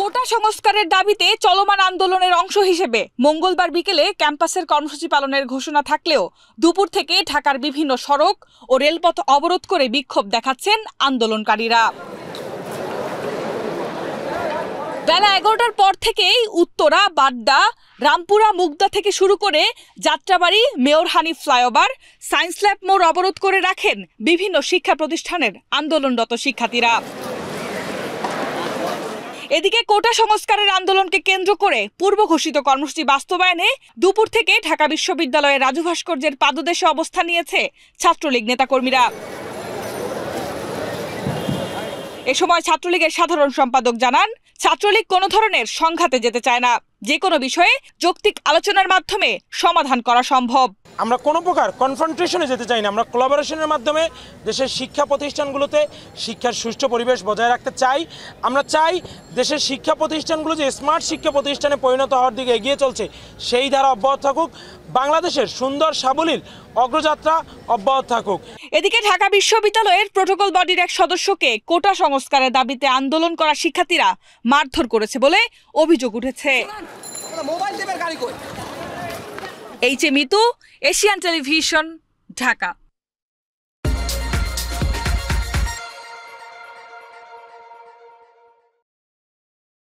কোটা সংস্কারের দাবিতে চলমান আন্দোলনের অংশ হিসেবে মঙ্গলবার বিকেলে ক্যাম্পাসের কর্মসূচি পালনের ঘোষণা থাকলেও দুপুর থেকে ঢাকার বিভিন্ন সড়ক ও রেলপথ অবরোধ করে বিক্ষোভ দেখাচ্ছেন আন্দোলনকারীরা বেলা এগারোটার পর থেকেই উত্তরা বাড্ডা রামপুরা মুগদা থেকে শুরু করে যাত্রাবাড়ি মেয়রহানি ফ্লাইওভার সায়েন্স ল্যাব মোড় অবরোধ করে রাখেন বিভিন্ন শিক্ষা প্রতিষ্ঠানের আন্দোলনরত শিক্ষার্থীরা এদিকে কোটা সংস্কারের আন্দোলনকে কেন্দ্র করে পূর্ব ঘোষিত কর্মসূচি বাস্তবায়নে দুপুর থেকে ঢাকা বিশ্ববিদ্যালয়ের রাজু ভাস্কর্যের পাদদেশে অবস্থান নিয়েছে ছাত্রলীগ নেতাকর্মীরা এ সময় ছাত্রলীগের সাধারণ সম্পাদক জানান ছাত্রলীগ কোনো ধরনের সংঘাতে যেতে চায় না যে কোনো বিষয়ে যৌক্তিক আলোচনার মাধ্যমে সমাধান করা সম্ভব আমরা কোনো প্রকার কনফ্রন্টেশনে যেতে চাই না আমরা কোলাবোরেশনের মাধ্যমে দেশের শিক্ষা প্রতিষ্ঠানগুলোতে শিক্ষার সুষ্ঠু পরিবেশ বজায় রাখতে চাই আমরা চাই দেশের শিক্ষা প্রতিষ্ঠানগুলো যে স্মার্ট শিক্ষা প্রতিষ্ঠানে পরিণত হওয়ার দিকে এগিয়ে চলছে সেই ধারা অব্যাহত থাকুক বাংলাদেশের সুন্দর সাবলীল অগ্রযাত্রা অব্যাহত থাকুক এদিকে ঢাকা বিশ্ববিদ্যালয়ের প্রোটোকল বডির এক সদস্যকে কোটা সংস্কারের দাবিতে আন্দোলন করা শিক্ষার্থীরা মারধর করেছে বলে অভিযোগ উঠেছে H A Mitu Asian television Dhaka